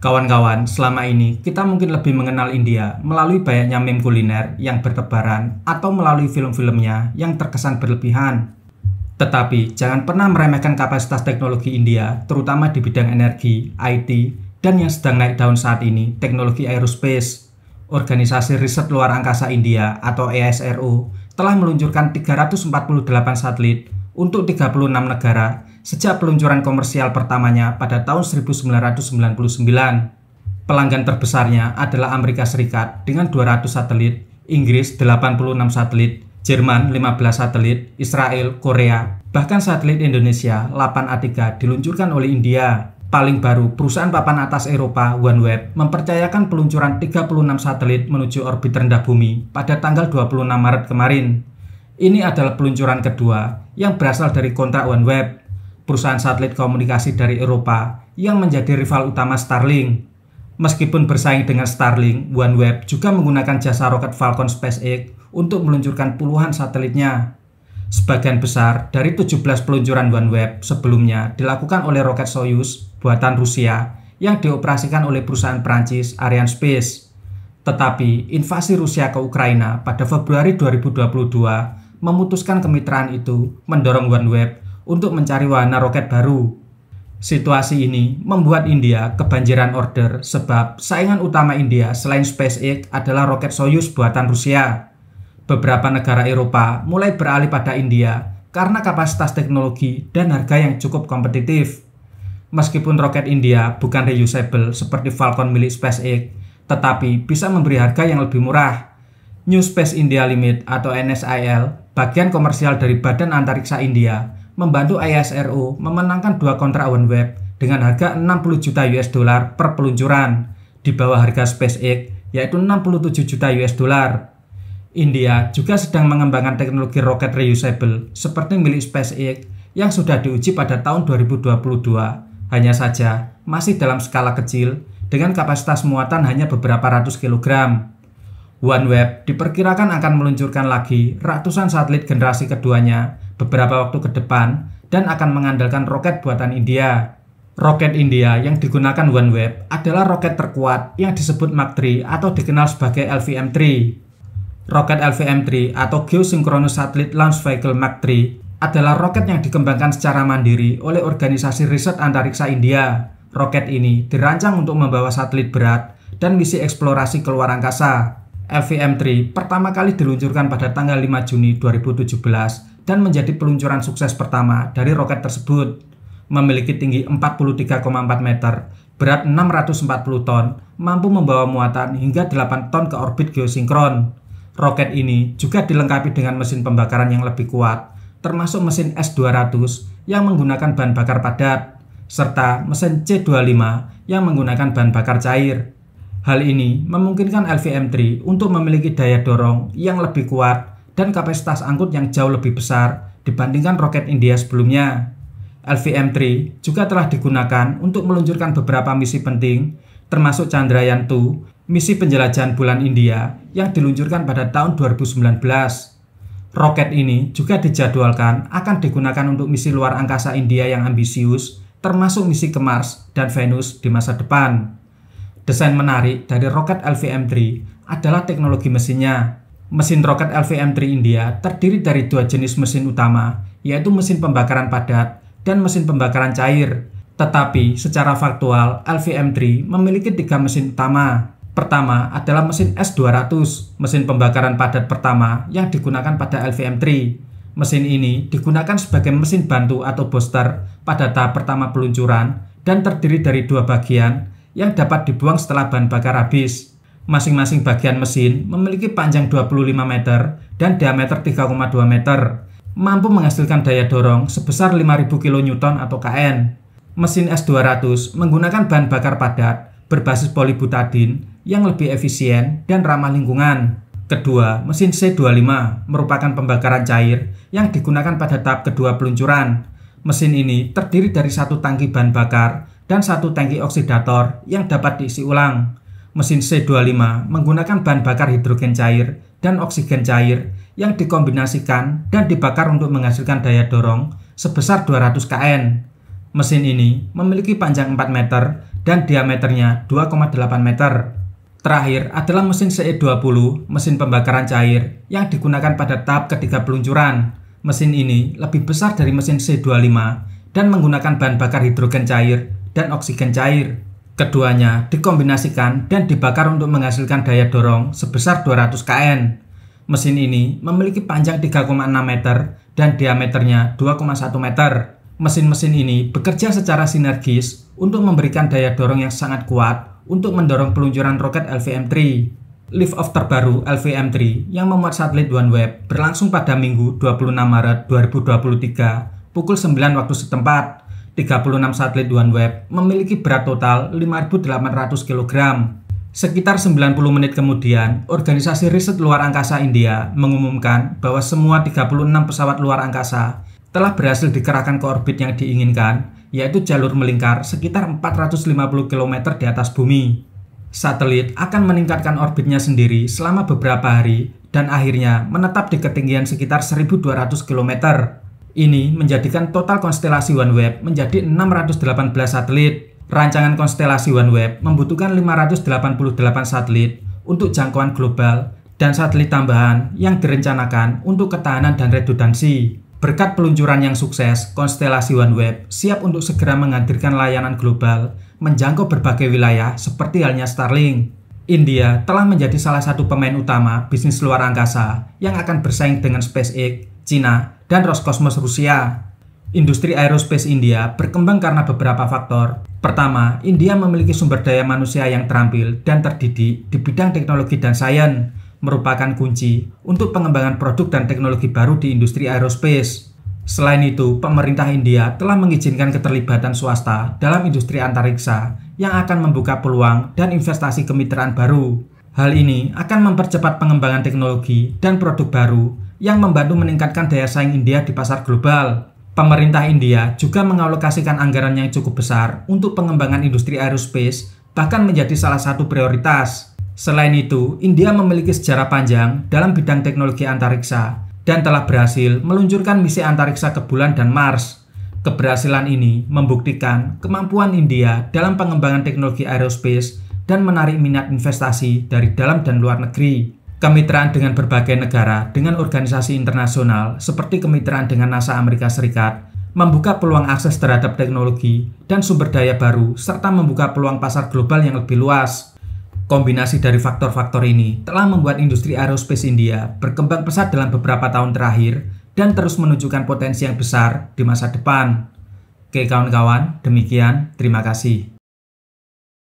Kawan-kawan, selama ini kita mungkin lebih mengenal India melalui banyaknya meme kuliner yang bertebaran atau melalui film-filmnya yang terkesan berlebihan. Tetapi, jangan pernah meremehkan kapasitas teknologi India, terutama di bidang energi, IT, dan yang sedang naik daun saat ini, teknologi aerospace. Organisasi Riset Luar Angkasa India atau ESRO telah meluncurkan 348 satelit untuk 36 negara sejak peluncuran komersial pertamanya pada tahun 1999. Pelanggan terbesarnya adalah Amerika Serikat dengan 200 satelit, Inggris 86 satelit, Jerman 15 satelit, Israel, Korea, bahkan satelit Indonesia 8 A3 diluncurkan oleh India. Paling baru, perusahaan papan atas Eropa OneWeb mempercayakan peluncuran 36 satelit menuju orbit rendah bumi pada tanggal 26 Maret kemarin. Ini adalah peluncuran kedua yang berasal dari kontrak OneWeb, perusahaan satelit komunikasi dari Eropa yang menjadi rival utama Starlink. Meskipun bersaing dengan Starlink, OneWeb juga menggunakan jasa roket Falcon SpaceX untuk meluncurkan puluhan satelitnya. Sebagian besar dari 17 peluncuran OneWeb sebelumnya dilakukan oleh roket Soyuz buatan Rusia yang dioperasikan oleh perusahaan Perancis Prancis Space. Tetapi, invasi Rusia ke Ukraina pada Februari 2022 memutuskan kemitraan itu mendorong OneWeb untuk mencari wahana roket baru. Situasi ini membuat India kebanjiran order sebab saingan utama India selain SpaceX adalah roket Soyuz buatan Rusia. Beberapa negara Eropa mulai beralih pada India karena kapasitas teknologi dan harga yang cukup kompetitif. Meskipun roket India bukan reusable seperti Falcon milik SpaceX, tetapi bisa memberi harga yang lebih murah. New Space India Limit atau NSIL bagian komersial dari Badan Antariksa India, membantu ISRO memenangkan dua kontrak OneWeb dengan harga 60 juta US dollar per peluncuran, di bawah harga SpaceX yaitu 67 juta US dollar. India juga sedang mengembangkan teknologi roket reusable seperti milik SpaceX yang sudah diuji pada tahun 2022. Hanya saja masih dalam skala kecil dengan kapasitas muatan hanya beberapa ratus kilogram. OneWeb diperkirakan akan meluncurkan lagi ratusan satelit generasi keduanya beberapa waktu ke depan dan akan mengandalkan roket buatan India. Roket India yang digunakan OneWeb adalah roket terkuat yang disebut Mach 3 atau dikenal sebagai LVM-3. Roket LVM-3 atau Geosynchronous Satellite Launch Vehicle Mach 3 adalah roket yang dikembangkan secara mandiri oleh organisasi riset antariksa India. Roket ini dirancang untuk membawa satelit berat dan misi eksplorasi ke luar angkasa lvm 3 pertama kali diluncurkan pada tanggal 5 Juni 2017 dan menjadi peluncuran sukses pertama dari roket tersebut. Memiliki tinggi 43,4 meter, berat 640 ton, mampu membawa muatan hingga 8 ton ke orbit geosinkron. Roket ini juga dilengkapi dengan mesin pembakaran yang lebih kuat, termasuk mesin S200 yang menggunakan bahan bakar padat, serta mesin C25 yang menggunakan bahan bakar cair. Hal ini memungkinkan LVM3 untuk memiliki daya dorong yang lebih kuat dan kapasitas angkut yang jauh lebih besar dibandingkan roket India sebelumnya. LVM-3 juga telah digunakan untuk meluncurkan beberapa misi penting, termasuk Chandrayaan-2, misi penjelajahan bulan India yang diluncurkan pada tahun 2019. Roket ini juga dijadwalkan akan digunakan untuk misi luar angkasa India yang ambisius, termasuk misi ke Mars dan Venus di masa depan. Desain menarik dari roket LVM-3 adalah teknologi mesinnya. Mesin roket LVM-3 India terdiri dari dua jenis mesin utama, yaitu mesin pembakaran padat dan mesin pembakaran cair. Tetapi secara faktual, LVM-3 memiliki tiga mesin utama. Pertama adalah mesin S200, mesin pembakaran padat pertama yang digunakan pada LVM-3. Mesin ini digunakan sebagai mesin bantu atau booster pada tahap pertama peluncuran dan terdiri dari dua bagian, yang dapat dibuang setelah bahan bakar habis. Masing-masing bagian mesin memiliki panjang 25 meter dan diameter 3,2 meter, mampu menghasilkan daya dorong sebesar 5000 kN atau KN. Mesin S200 menggunakan bahan bakar padat berbasis polibutadin yang lebih efisien dan ramah lingkungan. Kedua, mesin C25 merupakan pembakaran cair yang digunakan pada tahap kedua peluncuran. Mesin ini terdiri dari satu tangki bahan bakar dan satu tangki oksidator yang dapat diisi ulang. Mesin C25 menggunakan bahan bakar hidrogen cair dan oksigen cair yang dikombinasikan dan dibakar untuk menghasilkan daya dorong sebesar 200 kN. Mesin ini memiliki panjang 4 meter dan diameternya 2,8 meter. Terakhir adalah mesin CE20, mesin pembakaran cair yang digunakan pada tahap ketiga peluncuran. Mesin ini lebih besar dari mesin C25 dan menggunakan bahan bakar hidrogen cair dan oksigen cair. Keduanya dikombinasikan dan dibakar untuk menghasilkan daya dorong sebesar 200 kN. Mesin ini memiliki panjang 3,6 meter dan diameternya 2,1 meter. Mesin-mesin ini bekerja secara sinergis untuk memberikan daya dorong yang sangat kuat untuk mendorong peluncuran roket LVM-3. Lift-off terbaru LVM-3 yang memuat satelit OneWeb berlangsung pada Minggu 26 Maret 2023 pukul 9 waktu setempat 36 satelit OneWeb memiliki berat total 5.800 kg. Sekitar 90 menit kemudian, organisasi riset luar angkasa India mengumumkan bahwa semua 36 pesawat luar angkasa telah berhasil dikerahkan ke orbit yang diinginkan, yaitu jalur melingkar sekitar 450 km di atas bumi. Satelit akan meningkatkan orbitnya sendiri selama beberapa hari dan akhirnya menetap di ketinggian sekitar 1200 km. Ini menjadikan total konstelasi OneWeb menjadi 618 satelit. Rancangan konstelasi OneWeb membutuhkan 588 satelit untuk jangkauan global dan satelit tambahan yang direncanakan untuk ketahanan dan redundansi. Berkat peluncuran yang sukses, konstelasi OneWeb siap untuk segera menghadirkan layanan global menjangkau berbagai wilayah seperti halnya Starlink. India telah menjadi salah satu pemain utama bisnis luar angkasa yang akan bersaing dengan SpaceX Cina, dan Roscosmos Rusia. Industri aerospace India berkembang karena beberapa faktor. Pertama, India memiliki sumber daya manusia yang terampil dan terdidik di bidang teknologi dan sains, merupakan kunci untuk pengembangan produk dan teknologi baru di industri aerospace. Selain itu, pemerintah India telah mengizinkan keterlibatan swasta dalam industri antariksa yang akan membuka peluang dan investasi kemitraan baru. Hal ini akan mempercepat pengembangan teknologi dan produk baru yang membantu meningkatkan daya saing India di pasar global. Pemerintah India juga mengalokasikan anggaran yang cukup besar untuk pengembangan industri aerospace, bahkan menjadi salah satu prioritas. Selain itu, India memiliki sejarah panjang dalam bidang teknologi antariksa dan telah berhasil meluncurkan misi antariksa ke bulan dan Mars. Keberhasilan ini membuktikan kemampuan India dalam pengembangan teknologi aerospace dan menarik minat investasi dari dalam dan luar negeri kemitraan dengan berbagai negara, dengan organisasi internasional seperti kemitraan dengan NASA Amerika Serikat, membuka peluang akses terhadap teknologi dan sumber daya baru, serta membuka peluang pasar global yang lebih luas. Kombinasi dari faktor-faktor ini telah membuat industri aerospace India berkembang pesat dalam beberapa tahun terakhir dan terus menunjukkan potensi yang besar di masa depan. Oke kawan-kawan, demikian, terima kasih.